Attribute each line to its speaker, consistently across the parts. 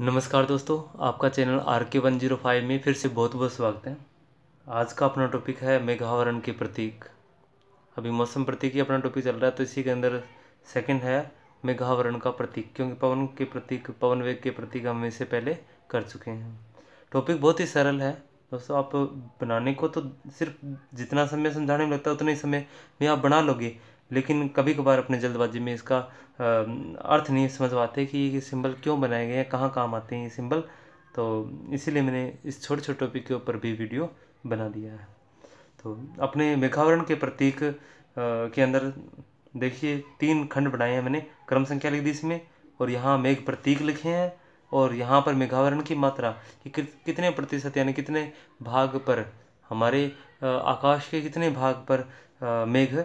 Speaker 1: नमस्कार दोस्तों आपका channel R K one zero five में फिर से बहुत बहुत स्वागत है आज का अपना टॉपिक है मेघावरण के प्रतीक अभी मौसम प्रतीक ही अपना टॉपिक चल रहा है तो इसी के अंदर सेकंड है मेघावरण का प्रतीक क्योंकि पवन के प्रतीक पवन वेग के प्रतीक हम इससे पहले कर चुके हैं टॉपिक बहुत ही सरल है दोस्तों आप बनाने को तो सिर्फ जितना समय समझाने में लगता है उतना ही समय में आप बना लोगे लेकिन कभी कभार अपने जल्दबाजी में इसका अर्थ नहीं समझ पाते कि ये सिंबल क्यों बनाए गए हैं कहाँ काम आते हैं ये सिंबल तो इसीलिए मैंने इस छोटे छोटे टॉपिक के ऊपर भी वीडियो बना दिया है तो अपने मेघावरण के प्रतीक के अंदर देखिए तीन खंड बनाए हैं मैंने क्रम संख्या लिख दी इसमें और यहाँ मेघ प्रतीक लिखे हैं और यहाँ पर मेघावरण की मात्रा कि कितने प्रतिशत यानी कितने भाग पर हमारे आकाश के कितने भाग पर मेघ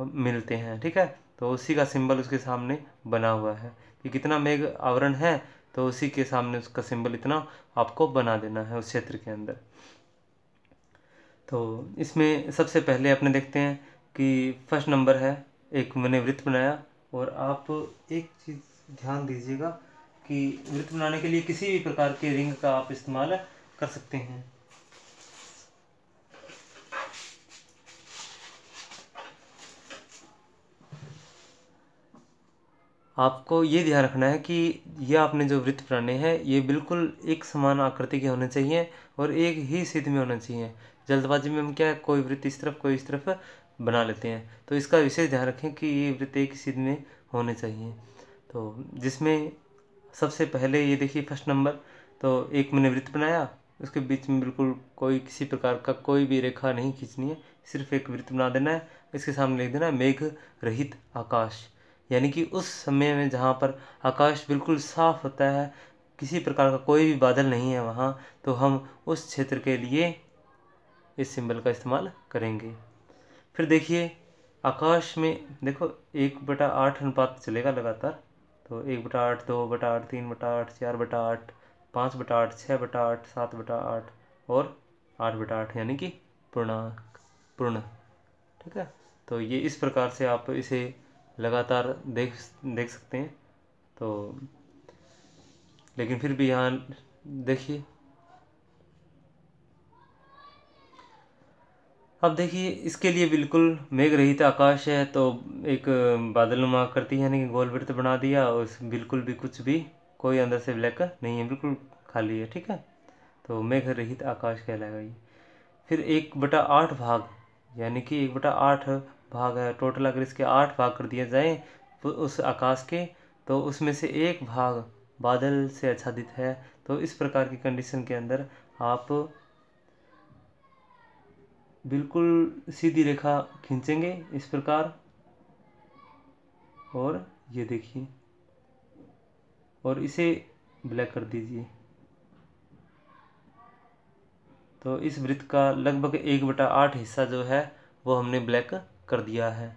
Speaker 1: मिलते हैं ठीक है तो उसी का सिंबल उसके सामने बना हुआ है कि कितना मेघ आवरण है तो उसी के सामने उसका सिंबल इतना आपको बना देना है उस क्षेत्र के अंदर तो इसमें सबसे पहले अपने देखते हैं कि फर्स्ट नंबर है एक मैंने वृत्त बनाया और आप एक चीज़ ध्यान दीजिएगा कि वृत्त बनाने के लिए किसी भी प्रकार के रिंग का आप इस्तेमाल कर सकते हैं आपको ये ध्यान रखना है कि ये आपने जो वृत्त बनाने हैं ये बिल्कुल एक समान आकृति के होने चाहिए और एक ही स्थिति में होना चाहिए जल्दबाजी में हम क्या है कोई वृत्त इस तरफ कोई इस तरफ बना लेते हैं तो इसका विशेष ध्यान रखें कि ये वृत्त एक स्थिति में होने चाहिए तो जिसमें सबसे पहले ये देखिए फर्स्ट नंबर तो एक मैंने वृत्त बनाया उसके बीच में बिल्कुल कोई किसी प्रकार का कोई भी रेखा नहीं खींचनी है सिर्फ एक वृत्त बना देना है इसके सामने लिख देना है मेघ रहित आकाश यानी कि उस समय में जहाँ पर आकाश बिल्कुल साफ़ होता है किसी प्रकार का कोई भी बादल नहीं है वहाँ तो हम उस क्षेत्र के लिए इस सिंबल का इस्तेमाल करेंगे फिर देखिए आकाश में देखो एक बटा आठ अनुपात चलेगा लगातार तो एक बटा आठ दो बटा आठ तीन बटा आठ चार बटा आठ पाँच बटा आठ छः बटा आठ सात बटा आठ और आठ बटा आठ यानी कि पूर्णांक पूर्ण ठीक है तो ये इस प्रकार से आप इसे लगातार देख देख सकते हैं तो लेकिन फिर भी यहाँ देखिए अब देखिए इसके लिए बिल्कुल मेघ रहित आकाश है तो एक बादल नुमा करती है यानी कि गोल वृत्त बना दिया और बिल्कुल भी कुछ भी कोई अंदर से ब्लैक नहीं है बिल्कुल खाली है ठीक है तो मेघ रहित आकाश कहलाएगा ये फिर एक बटा आठ भाग यानी कि एक बटा आठ भाग है टोटल अगर इसके आठ भाग कर दिए जाए तो उस आकाश के तो उसमें से एक भाग बादल से आच्छादित है तो इस प्रकार की कंडीशन के अंदर आप बिल्कुल सीधी रेखा खींचेंगे इस प्रकार और ये देखिए और इसे ब्लैक कर दीजिए तो इस वृत्त का लगभग एक बटा आठ हिस्सा जो है वो हमने ब्लैक कर दिया है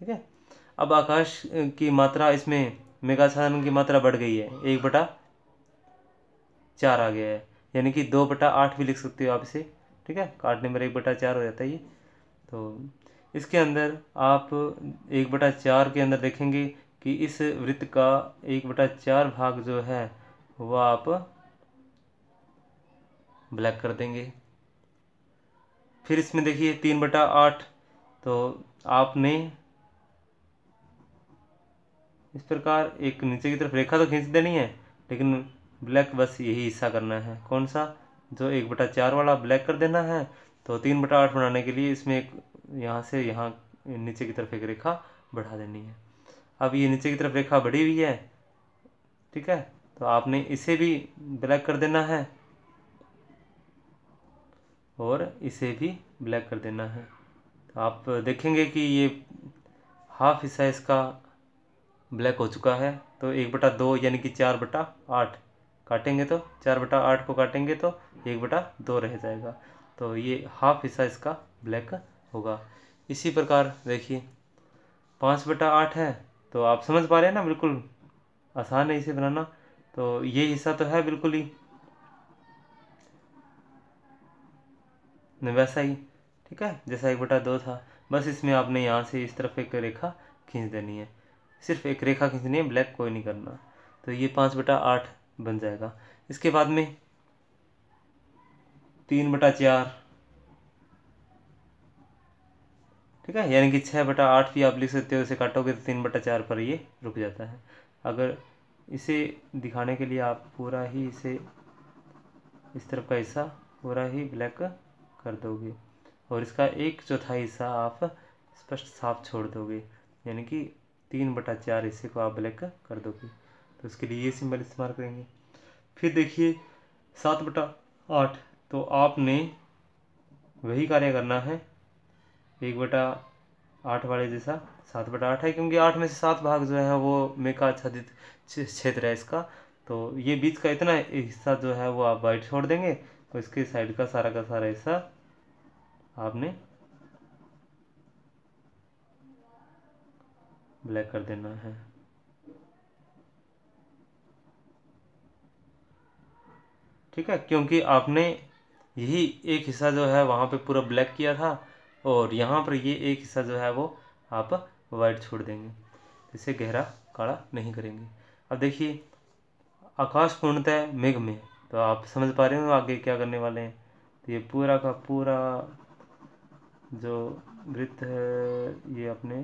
Speaker 1: ठीक है अब आकाश की मात्रा इसमें मेगा साधन की मात्रा बढ़ गई है एक बटा चार आ गया है यानी कि दो बटा आठ भी लिख सकते हो आप इसे ठीक है कार्ड नंबर एक बटा चार हो जाता है ये तो इसके अंदर आप एक बटा चार के अंदर देखेंगे कि इस वृत्त का एक बटा चार भाग जो है वह आप ब्लैक कर देंगे फिर इसमें देखिए तीन बटा आठ तो आपने इस प्रकार एक नीचे की तरफ रेखा तो खींच देनी है लेकिन ब्लैक बस यही हिस्सा करना है कौन सा जो एक बटा चार वाला ब्लैक कर देना है तो तीन बटा आठ बनाने के लिए इसमें एक यहाँ से यहाँ नीचे की तरफ एक रेखा बढ़ा देनी है अब ये नीचे की तरफ रेखा बढ़ी हुई है ठीक है तो आपने इसे भी ब्लैक कर देना है और इसे भी ब्लैक कर देना है तो आप देखेंगे कि ये हाफ हिस्सा इसका ब्लैक हो चुका है तो एक बटा दो यानी कि चार बटा आठ काटेंगे तो चार बटा आठ को काटेंगे तो एक बटा दो रह जाएगा तो ये हाफ हिस्सा इसका ब्लैक होगा इसी प्रकार देखिए पाँच बटा आठ है तो आप समझ पा रहे हैं ना बिल्कुल आसान है इसे बनाना तो ये हिस्सा तो है बिल्कुल ही वैसा ही ठीक है जैसा एक बटा दो था बस इसमें आपने यहाँ से इस तरफ एक रेखा खींच देनी है सिर्फ एक रेखा खींचनी है ब्लैक कोई नहीं करना तो ये पाँच बटा आठ बन जाएगा इसके बाद में तीन बटा चार ठीक है यानी कि छः बटा आठ भी आप लिख सकते हो इसे काटोगे तो तीन बटा चार पर ये रुक जाता है अगर इसे दिखाने के लिए आप पूरा ही इसे इस तरफ का हिस्सा पूरा ही ब्लैक कर दोगे और इसका एक चौथाई हिस्सा आप स्पष्ट साफ छोड़ दोगे यानी कि तीन बटा चार हिस्से को आप ब्लैक कर दोगे तो उसके लिए ये सिंबल इस्तेमाल करेंगे फिर देखिए सात बटा आठ तो आपने वही कार्य करना है एक बटा आठ वाले जैसा सात बटा आठ है क्योंकि आठ में से सात भाग जो है वो मेका आच्छादित क्षेत्र है इसका तो ये बीच का इतना हिस्सा जो है वो आप वाइट छोड़ देंगे और तो इसके साइड का सारा का सारा हिस्सा आपने ब्लैक कर देना है ठीक है क्योंकि आपने यही एक हिस्सा जो है वहाँ पे पूरा ब्लैक किया था और यहाँ पर ये एक हिस्सा जो है वो आप वाइट छोड़ देंगे इसे गहरा काला नहीं करेंगे अब देखिए आकाश पूर्णतः मेघ में तो आप समझ पा रहे हो आगे क्या करने वाले हैं तो ये पूरा का पूरा जो वृत्त है ये अपने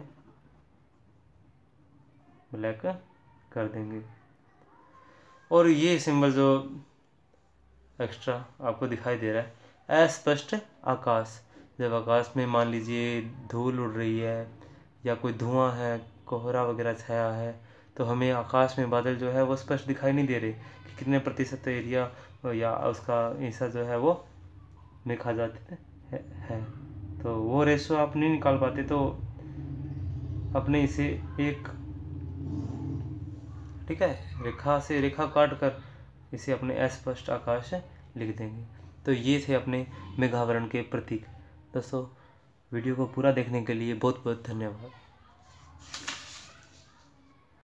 Speaker 1: ब्लैक कर देंगे और ये सिंबल जो एक्स्ट्रा आपको दिखाई दे रहा है अस्पष्ट आकाश जब आकाश में मान लीजिए धूल उड़ रही है या कोई धुआं है कोहरा वगैरह छाया है तो हमें आकाश में बादल जो है वो स्पष्ट दिखाई नहीं दे रहे कि कितने प्रतिशत एरिया या उसका हिस्सा जो है वो में जाते हैं है। तो वो रेशो आप नहीं निकाल पाते तो अपने इसे एक ठीक है रेखा से रेखा काट कर इसे अपने अस्पष्ट आकाश लिख देंगे तो ये थे अपने मेघावरण के प्रतीक दोस्तों वीडियो को पूरा देखने के लिए बहुत बहुत धन्यवाद